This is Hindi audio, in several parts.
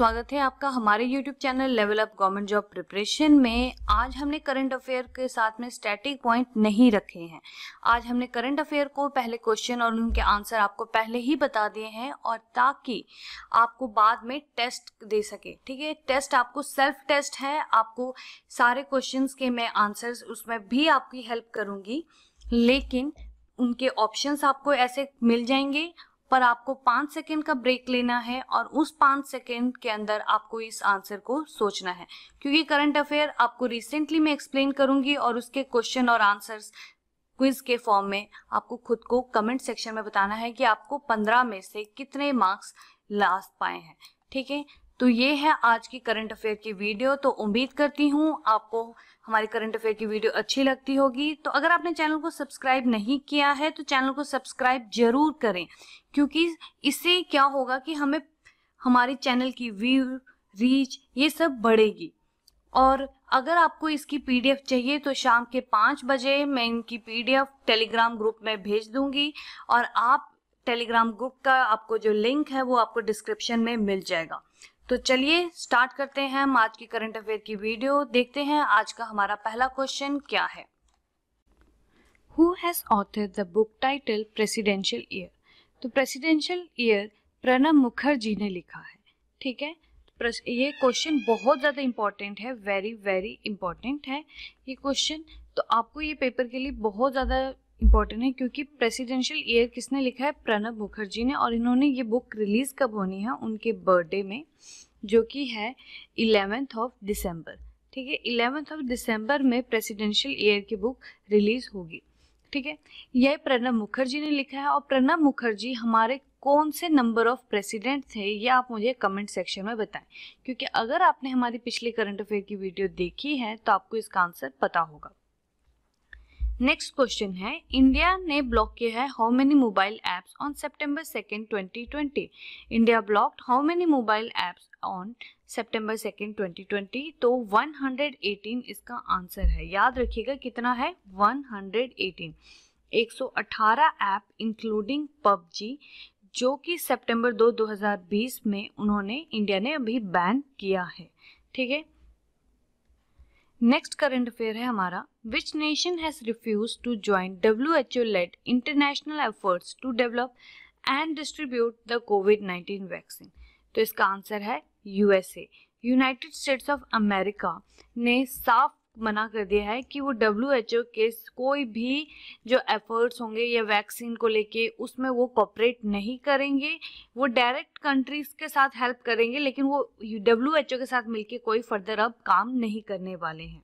स्वागत है आपका हमारे YouTube channel level up government job preparation में आज हमने करंट अफेयर के साथ में स्टैटिक पॉइंट नहीं रखे हैं आज हमने करंट अफेयर को पहले क्वेश्चन और उनके आंसर आपको पहले ही बता दिए हैं और ताकि आपको बाद में टेस्ट दे सके ठीक है टेस्ट आपको सेल्फ टेस्ट है आपको सारे क्वेश्चन के मैं आंसर उसमें भी आपकी हेल्प करूंगी लेकिन उनके ऑप्शंस आपको ऐसे मिल जाएंगे पर आपको पांच सेकेंड का ब्रेक लेना है और उस पांच सेकेंड के अंदर आपको इस आंसर को सोचना है क्योंकि करंट अफेयर आपको रिसेंटली मैं एक्सप्लेन करूंगी और उसके क्वेश्चन और आंसर्स क्विज के फॉर्म में आपको खुद को कमेंट सेक्शन में बताना है कि आपको पंद्रह में से कितने मार्क्स लास्ट पाए हैं ठीक है तो ये है आज की करंट अफेयर की वीडियो तो उम्मीद करती हूँ आपको हमारी करंट अफेयर की वीडियो अच्छी लगती होगी तो अगर आपने चैनल को सब्सक्राइब नहीं किया है तो चैनल को सब्सक्राइब जरूर करें क्योंकि इससे क्या होगा कि हमें हमारे चैनल की व्यू रीच ये सब बढ़ेगी और अगर आपको इसकी पीडीएफ चाहिए तो शाम के पाँच बजे मैं इनकी पीडीएफ टेलीग्राम ग्रुप में भेज दूंगी और आप टेलीग्राम ग्रुप का आपको जो लिंक है वो आपको डिस्क्रिप्शन में मिल जाएगा तो चलिए स्टार्ट करते हैं हम आज की करंट अफेयर की वीडियो देखते हैं आज का हमारा पहला क्वेश्चन क्या है who has author the book title presidential year तो प्रेसिडेंशियल ईयर प्रणब मुखर्जी ने लिखा है ठीक है ये क्वेश्चन बहुत ज़्यादा इम्पॉर्टेंट है वेरी वेरी इंपॉर्टेंट है ये क्वेश्चन तो आपको ये पेपर के लिए बहुत ज़्यादा इम्पॉर्टेंट है क्योंकि प्रेसिडेंशियल ईयर किसने लिखा है प्रणब मुखर्जी ने और इन्होंने ये बुक रिलीज़ कब होनी है उनके बर्थडे में जो कि है इलेवेंथ ऑफ दिसंबर ठीक है इलेवेंथ ऑफ दिसंबर में प्रेसिडेंशियल ईयर की बुक रिलीज़ होगी ठीक है यह प्रणब मुखर्जी ने लिखा है और प्रणब मुखर्जी हमारे कौन से नंबर ऑफ प्रेसिडेंट थे ये आप मुझे कमेंट सेक्शन में बताएं क्योंकि अगर आपने हमारी पिछली करंट अफेयर की वीडियो देखी है तो आपको इसका आंसर पता होगा नेक्स्ट क्वेश्चन है इंडिया ने ब्लॉक किया है how many mobile apps on September second 2020 India blocked how many mobile apps on September second 2020 तो 118 इसका आंसर है याद रखिएगा कितना है 118 118 ऐप इंक्लूडिंग पबजी जो कि सितंबर 2 2020 में उन्होंने इंडिया ने अभी बैन किया है ठीक है नेक्स्ट करंट अफेयर है हमारा which nation has refuse to join W H O let international efforts to develop and distribute the COVID nineteen vaccine तो इसका आंसर है USA United States of America ने साफ मना कर दिया है कि वो डब्ल्यू एच ओ के कोई भी जो एफर्ट्स होंगे या वैक्सीन को लेके उसमें वो कॉपरेट नहीं करेंगे वो डायरेक्ट कंट्रीज के साथ हेल्प करेंगे लेकिन वो डब्ल्यू एच ओ के साथ मिलके कोई फर्दर अब काम नहीं करने वाले हैं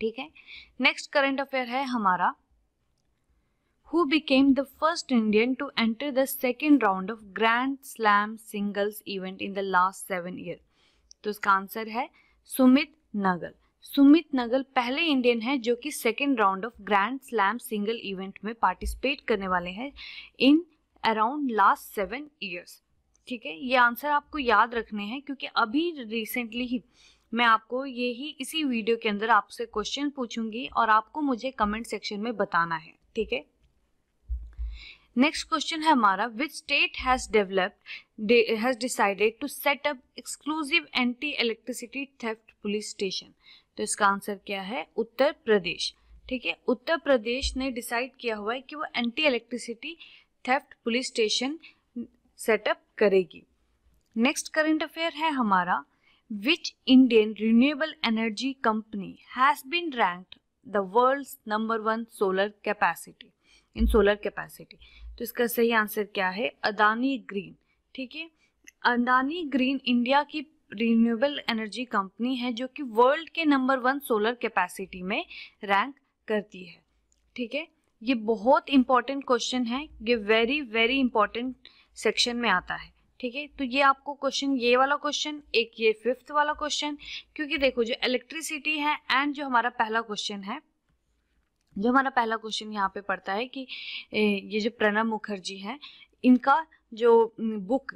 ठीक है नेक्स्ट करंट अफेयर है हमारा who became the first Indian to enter the second round of grand slam singles event in the last seven year तो इसका आंसर है सुमित नगल सुमित नगल पहले इंडियन हैं जो कि second round of grand slam single event में पार्टिसिपेट करने वाले हैं in around last seven years ठीक है ये आंसर आपको याद रखने हैं क्योंकि अभी रिसेंटली ही मैं आपको ये ही इसी वीडियो के अंदर आपसे क्वेश्चन पूछूंगी और आपको मुझे कमेंट सेक्शन में बताना है ठीक है नेक्स्ट क्वेश्चन है हमारा which state has developed has decided to set up exclusive anti electricity theft police station तो इसका आंसर क्या है उत्तर प्रदेश ठीक है उत्तर प्रदेश ने डिसाइड किया हुआ है कि वो anti electricity theft police station setup करेगी नेक्स्ट करंट अफेयर है हमारा which Indian renewable energy company has been ranked the world number one solar capacity in solar capacity तो इसका सही आंसर क्या है अदानी ग्रीन ठीक है अदानी ग्रीन इंडिया की रिन्यूएबल एनर्जी कंपनी है जो कि वर्ल्ड के नंबर वन सोलर कैपेसिटी में रैंक करती है ठीक है ये बहुत इंपॉर्टेंट क्वेश्चन है ये वेरी वेरी इंपॉर्टेंट सेक्शन में आता है ठीक है तो ये आपको क्वेश्चन ये वाला क्वेश्चन एक ये फिफ्थ वाला क्वेश्चन क्योंकि देखो जो इलेक्ट्रिसिटी है एंड जो हमारा पहला क्वेश्चन है जो हमारा पहला क्वेश्चन यहाँ पे पड़ता है कि ये जो प्रणब मुखर्जी हैं इनका जो बुक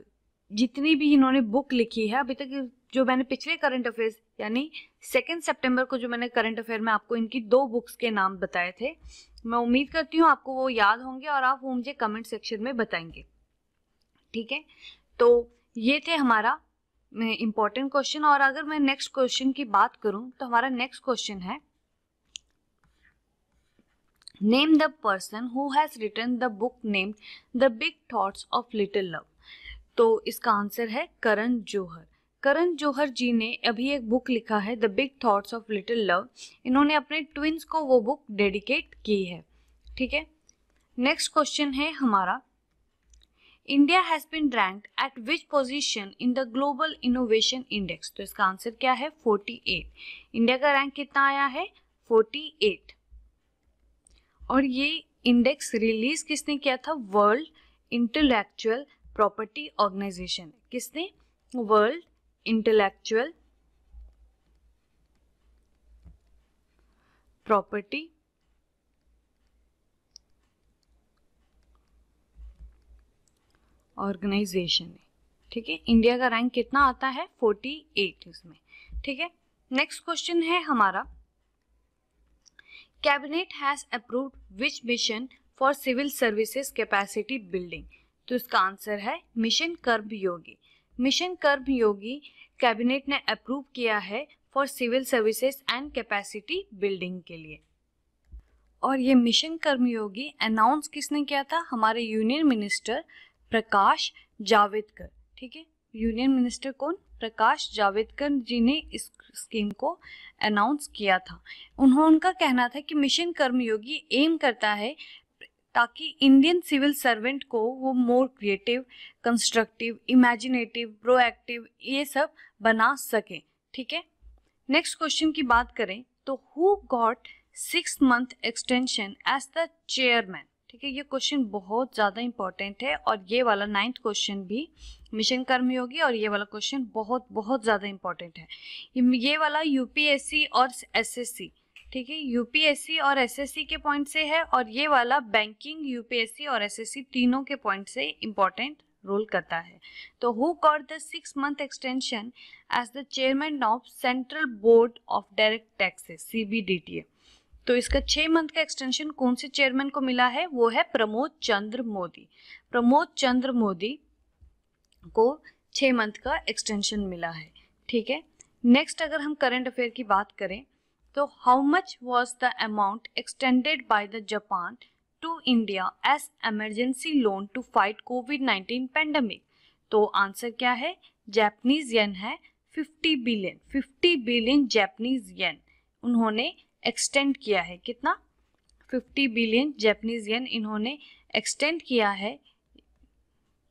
जितनी भी इन्होंने बुक लिखी है अभी तक जो मैंने पिछले करंट अफेयर्स यानी सेकेंड सेप्टेम्बर को जो मैंने करंट अफेयर में आपको इनकी दो बुक्स के नाम बताए थे मैं उम्मीद करती हूँ आपको वो याद होंगे और आप वो मुझे कमेंट सेक्शन में बताएंगे ठीक है तो ये थे हमारा इम्पोर्टेंट क्वेश्चन और अगर मैं नेक्स्ट क्वेश्चन की बात करूं तो हमारा नेक्स्ट क्वेश्चन है name the person who has return the book named the big thoughts of little love तो इसका आंसर है करण जोहर करण जोहर जी ने अभी एक बुक लिखा है the big thoughts of little love इन्होंने अपने ट्विंस को वो बुक डेडिकेट की है ठीक है नेक्स्ट क्वेश्चन है हमारा India has been rank at which position in the global innovation index तो इसका आंसर क्या है 48 इंडिया का रैंक कितना आया है 48 और ये इंडेक्स रिलीज किसने किया था वर्ल्ड इंटेलेक्चुअल प्रॉपर्टी ऑर्गेनाइजेशन किसने वर्ल्ड इंटेलेक्चुअल प्रॉपर्टी ऑर्गेनाइजेशन ठीक है इंडिया का रैंक कितना आता है 48 इसमें ठीक है नेक्स्ट क्वेश्चन है हमारा cabinet has approved which mission for civil services capacity building तो इसका आंसर है मिशन कर्म योगी मिशन कर्म योगी कैबिनेट ने अप्रूव किया है for civil services and capacity building के लिए और ये मिशन कर्मयोगी अनाउंस किसने किया था हमारे यूनियन मिनिस्टर प्रकाश जावेदकर ठीक है यूनियन मिनिस्टर कौन प्रकाश जावेदकर जी ने इस स्कीम को अनाउंस किया था उन्होंने उनका कहना था कि मिशन कर्मयोगी एम करता है ताकि इंडियन सिविल सर्वेंट को वो more creative constructive imaginative proactive ये सब बना सके ठीक है नेक्स्ट क्वेश्चन की बात करें तो who got six month extension as the chairman ठीक है ये क्वेश्चन बहुत ज़्यादा इंपॉर्टेंट है और ये वाला नाइन्थ क्वेश्चन भी मिशन कर्मयोगी और ये वाला क्वेश्चन बहुत बहुत ज़्यादा इंपॉर्टेंट है ये वाला यूपीएससी और एसएससी ठीक है यूपीएससी और एसएससी के पॉइंट से है और ये वाला बैंकिंग यूपीएससी और एसएससी तीनों के पॉइंट से इम्पॉर्टेंट रोल करता है तो who got the six month extension as the chairman of central board of direct taxes CBDT तो इसका छः मंथ का एक्सटेंशन कौन से चेयरमैन को मिला है वो है प्रमोद चंद्र मोदी प्रमोद चंद्र मोदी को छः मंथ का एक्सटेंशन मिला है ठीक है नेक्स्ट अगर हम करंट अफेयर की बात करें तो how much was the amount extended by the Japan to India as emergency loan to fight COVID nineteen pandemic तो आंसर क्या है जैपनीज येन है 50 बिलियन 50 बिलियन जैपनीज येन उन्होंने एक्सटेंड किया है कितना 50 बिलियन जैपनीज येन इन्होंने एक्सटेंड किया है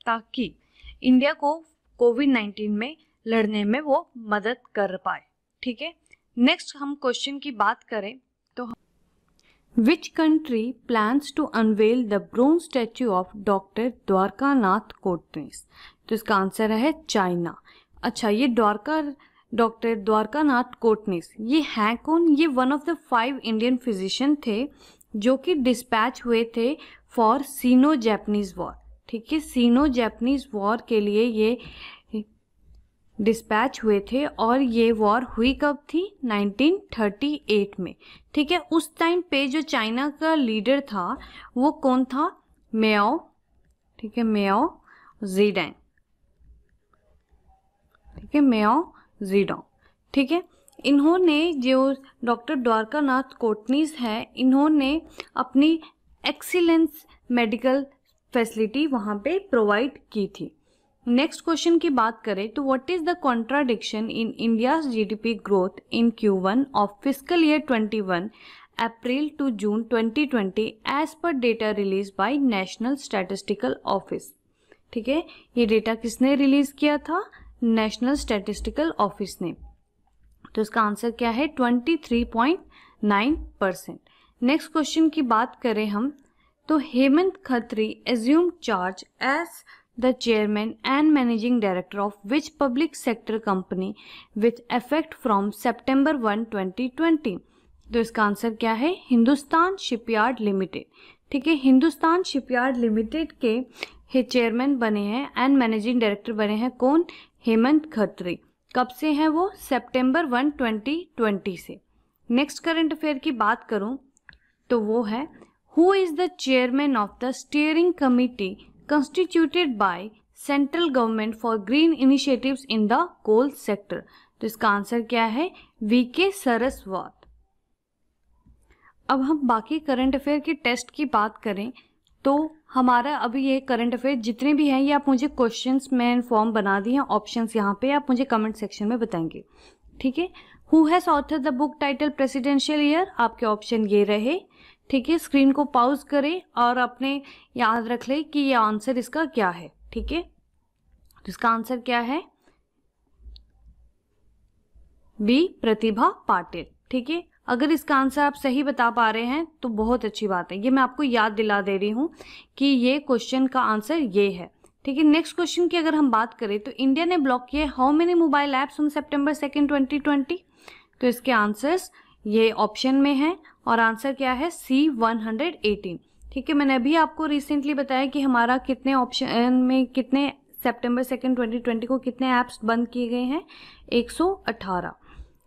ताकि इंडिया को कोविड 19 में लड़ने में वो मदद कर पाए ठीक है नेक्स्ट हम क्वेश्चन की बात करें तो which country plans to unveil the bronze statue of doctor Dwarkanath Kotnis तो इसका आंसर है चाइना अच्छा ये द्वारका डॉक्टर द्वारकानाथ कोटनीस ये हैं कौन ये one of the five Indian physician थे जो कि डिस्पैच हुए थे फॉर सीनो जैपनीज वॉर ठीक है सीनो जैपनीज वॉर के लिए ये डिस्पैच हुए थे और ये वॉर हुई कब थी 1938 में ठीक है उस टाइम पे जो चाइना का लीडर था वो कौन था मेओ ठीक है मेओ जीडेंग ठीक है मेओ जीडोंग ठीक है इन्होंने जो डॉक्टर द्वारकानाथ कोटनीस है इन्होंने अपनी एक्सीलेंस मेडिकल फैसिलिटी वहाँ पे प्रोवाइड की थी नेक्स्ट क्वेश्चन की बात करें तो what is the contradiction in India GDP growth in Q one of physical year 21 April to June 2020 as per data release by national statistical office ठीक है ये डेटा किसने रिलीज किया था नेशनल स्टैटिस्टिकल ऑफिस ने तो इसका आंसर क्या है नाइन परसेंट नेक्स्ट क्वेश्चन की बात करें हम तो Hemant Khatri assume charge as the chairman and managing director of which public sector company with effect from September 1, 2020? तो इसका आंसर क्या है हिंदुस्तान शिपयार्ड लिमिटेड ठीक है हिंदुस्तान शिपयार्ड लिमिटेड के चेयरमैन बने हैं एंड मैनेजिंग डायरेक्टर बने हैं कौन हेमंत खत्री कब से हैं वो सितंबर 1, 2020 से नेक्स्ट करंट अफेयर की बात करूं तो वो है who is the chairman of the steering committee constituted by central government for green initiatives in the coal sector तो इसका आंसर क्या है वी के सरस्वत अब हम बाकी करंट अफेयर के टेस्ट की बात करें तो हमारा अभी ये करंट अफेयर जितने भी हैं ये आप मुझे क्वेश्चंस में फॉर्म बना दिए हैं ऑप्शंस यहाँ पे आप मुझे कमेंट सेक्शन में बताएंगे ठीक है who has author the book title presidential year आपके ऑप्शन ये रहे ठीक है स्क्रीन को पॉज करें और अपने याद रख लें कि ये आंसर इसका क्या है ठीक है तो इसका आंसर क्या है बी प्रतिभा पाटिल ठीक है अगर इसका आंसर आप सही बता पा रहे हैं तो बहुत अच्छी बात है ये मैं आपको याद दिला दे रही हूँ कि ये क्वेश्चन का आंसर ये है ठीक है नेक्स्ट क्वेश्चन की अगर हम बात करें तो इंडिया ने ब्लॉक किया how many mobile apps on September second twenty तो इसके आंसर्स ये ऑप्शन में है और आंसर क्या है सी 118 ठीक है मैंने अभी आपको रिसेंटली बताया कि हमारा कितने ऑप्शन में कितने सेप्टेम्बर सेकेंड 2020 को कितने ऐप्स बंद किए गए हैं 118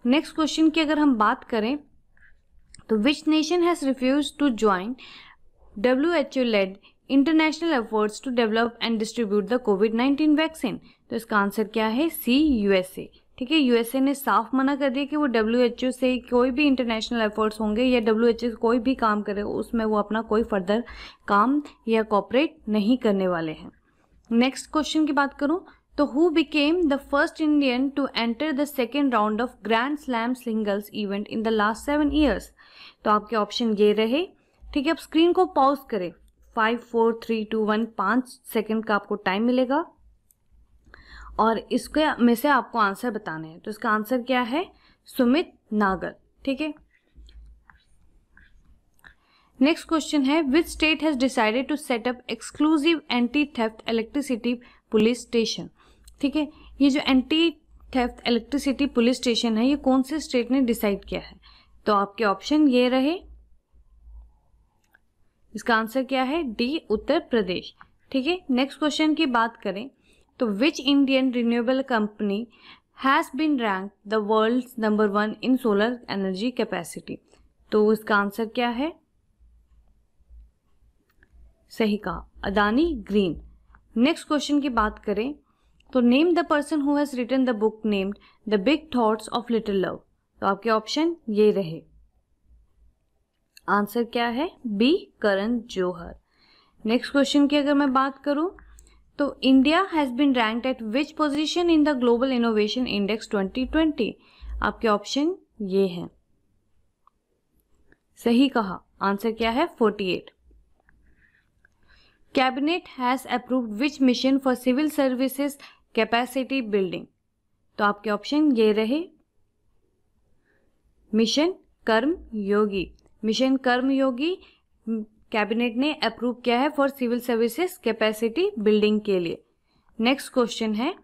नेक्स्ट क्वेश्चन की अगर हम बात करें तो which nation has refuse to join W H O led international efforts to develop and distribute the COVID 19 vaccine तो इसका आंसर क्या है सी यूएसए ठीक है यूएसए ने साफ मना कर दिया कि वो डब्ल्यू से कोई भी इंटरनेशनल एफर्ट्स होंगे या डब्ल्यू कोई भी काम करे उसमें वो अपना कोई फर्दर काम या कॉपरेट नहीं करने वाले हैं नेक्स्ट क्वेश्चन की बात करूँ तो who became the first Indian to enter the second round of grand slam singles event in the last seven years तो आपके ऑप्शन ये रहे ठीक है आप स्क्रीन को पॉज करें five four three two one पाँच सेकेंड का आपको टाइम मिलेगा और इसके में से आपको आंसर बताना है तो इसका आंसर क्या है सुमित नागर ठीक है नेक्स्ट क्वेश्चन है which state has decided to set up exclusive anti theft electricity police station ठीक है ये जो anti theft electricity police station है ये कौन से स्टेट ने डिसाइड किया है तो आपके ऑप्शन ये रहे इसका आंसर क्या है डी उत्तर प्रदेश ठीक है नेक्स्ट क्वेश्चन की बात करें तो which Indian renewable company has been rank the world number one in solar energy capacity तो इसका आंसर क्या है सही कहा अदानी ग्रीन नेक्स्ट क्वेश्चन की बात करें तो name the person who has written the book named the big thoughts of little love तो आपके ऑप्शन ये रहे आंसर क्या है B Karan Johar next question की अगर मैं बात करूं तो India has been rank at which position in the global innovation index 2020? आपके ऑप्शन ये है सही कहा आंसर क्या है 48. Cabinet has approved which mission for civil services capacity building तो आपके ऑप्शन ये रहे मिशन कर्म योगी मिशन कर्म योगी कैबिनेट ने अप्रूव किया है for civil services capacity building के लिए नेक्स्ट क्वेश्चन है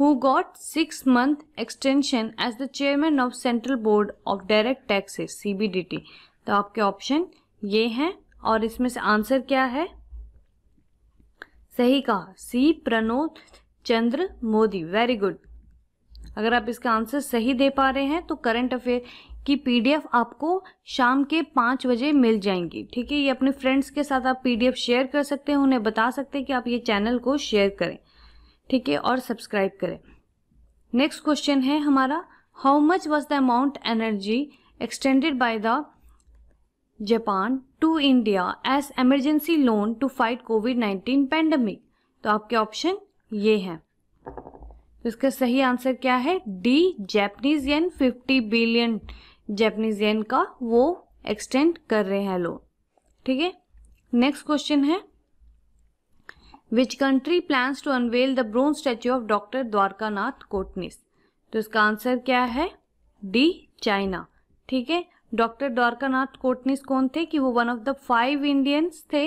who got six month extension as the chairman of central board of direct taxes CBDT तो आपके ऑप्शन ये हैं और इसमें से आंसर क्या है सही कहा C Pramod Chandra Modi very good अगर आप इसका आंसर सही दे पा रहे हैं तो करंट अफेयर की पीडीएफ आपको शाम के पाँच बजे मिल जाएंगी ठीक है ये अपने फ्रेंड्स के साथ आप पीडीएफ शेयर कर सकते हैं उन्हें बता सकते हैं कि आप ये चैनल को शेयर करें ठीक है और सब्सक्राइब करें नेक्स्ट क्वेश्चन है हमारा how much was the amount energy extended by the Japan to India as emergency loan to fight COVID nineteen pandemic तो आपके ऑप्शन ये हैं तो इसका सही आंसर क्या है D Japanese yen 50 billion Japanese yen का वो एक्सटेंड कर रहे हैं लोन ठीक है नेक्स्ट क्वेश्चन है which country plans to unveil the bronze statue of doctor Dwarkanath Kotnis तो इसका आंसर क्या है डी चाइना ठीक है डॉक्टर द्वारकानाथ कोटनिस कौन थे कि वो one of the five Indians थे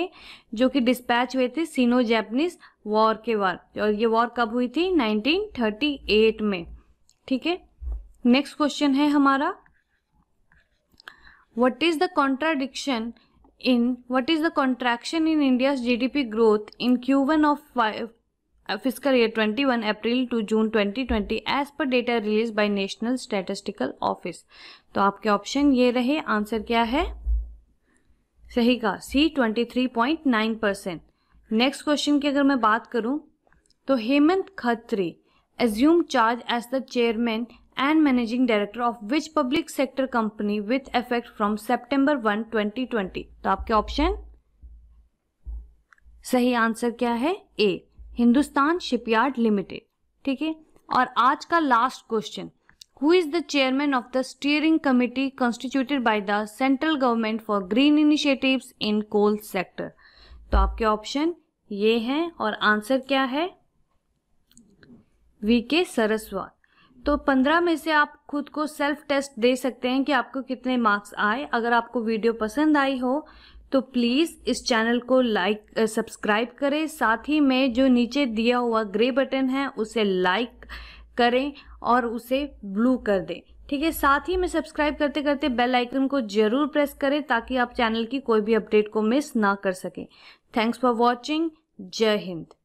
जो कि डिस्पैच हुए थे सीनो जैपनीज वॉर के बाद और ये वॉर कब हुई थी 1938 में ठीक है नेक्स्ट क्वेश्चन है हमारा what is the contradiction in what is the contraction in India's GDP growth in Q1 of five, uh, fiscal year 21 April to June 2020 as per data released by National Statistical Office. तो आपके ऑप्शन ये रहे आंसर क्या है सही का सी 23.9 परसेंट नेक्स्ट क्वेश्चन की अगर मैं बात करूं तो Hemant Khatri assume charge as the chairman and managing director of which public sector company with effect from September 1, 2020? तो आपके ऑप्शन सही आंसर क्या है ए हिंदुस्तान शिपयार्ड लिमिटेड ठीक है और आज का last question who is the chairman of the steering committee constituted by the central government for green initiatives in coal sector तो आपके ऑप्शन ये हैं और आंसर क्या है वी के सरस्वत तो पंद्रह में से आप खुद को सेल्फ टेस्ट दे सकते हैं कि आपको कितने मार्क्स आए अगर आपको वीडियो पसंद आई हो तो प्लीज़ इस चैनल को लाइक सब्सक्राइब करें साथ ही में जो नीचे दिया हुआ ग्रे बटन है उसे लाइक करें और उसे ब्लू कर दें ठीक है साथ ही में सब्सक्राइब करते करते बेल आइकन को जरूर प्रेस करें ताकि आप चैनल की कोई भी अपडेट को मिस ना कर सकें थैंक्स फॉर वॉचिंग जय हिंद